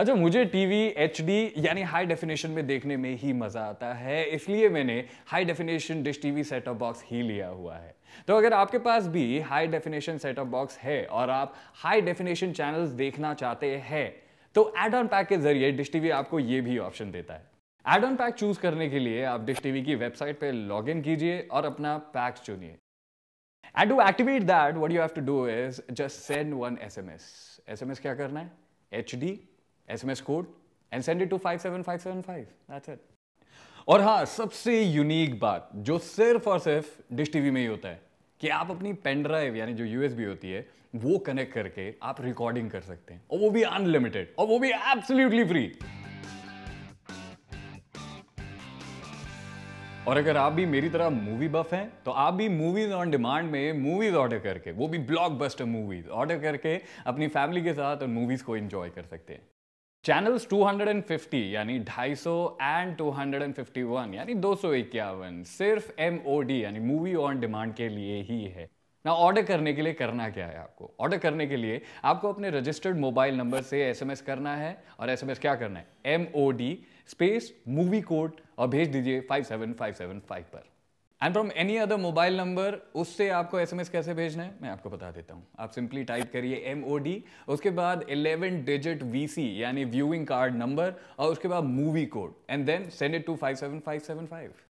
अच्छा मुझे TV HD यानी हाई डेफिनेशन में देखने में ही मजा आता है इसलिए मैंने high definition dish TV setup box ही लिया हुआ है तो अगर आपके पास भी हाई डेफिनेशन सेटअप बॉक्स है और आप हाई डेफिनेशन चैनल्स देखना चाहते हैं तो एड ऑन पैक के जरिए डिश टीवी आपको ये भी ऑप्शन देता है एड ऑन पैक चूज करने के लिए आप डिश टीवी की वेबसाइट पर इन कीजिए और अपना पैक चुनिए and to activate that what you have to do is just send one S M S S M S क्या करना है H D SMS code and send it to 57575 that's it और हाँ सबसे यूनिक बात जो सिर्फ और सिर्फ डिश टीवी में ही होता है कि आप अपनी पेन ड्राइव यानी जो यूएसबी होती है वो कनेक्ट करके आप रिकॉर्डिंग कर सकते हैं और वो भी अनलिमिटेड और वो भी एब्सोल्युटली फ्री और अगर आप भी मेरी तरह मूवी बफ हैं तो आप भी मूवीज ऑन डिमांड में मूवीज ऑर्डर करके वो भी ब्लॉकबस्टर मूवीज ऑर्डर करके अपनी फैमिली के साथ और मूवीज को एंजॉय कर सकते हैं चैनल्स 250 यानी 250 एंड 251 यानी दो सिर्फ एम यानी मूवी ऑन डिमांड के लिए ही है ना ऑर्डर करने के लिए करना क्या है आपको ऑर्डर करने के लिए आपको अपने रजिस्टर्ड मोबाइल नंबर से एसएमएस करना है और एसएमएस क्या करना है एम स्पेस मूवी कोड और भेज दीजिए 57575 पर and from any other mobile number उससे आपको एसएमएस कैसे भेजना है मैं आपको बता देता हूँ आप सिंपली टाइप करिए एम ओ डी उसके बाद इलेवन डिजिट वी सी यानी व्यूइंग कार्ड नंबर और उसके बाद movie code and then send it to five seven five seven five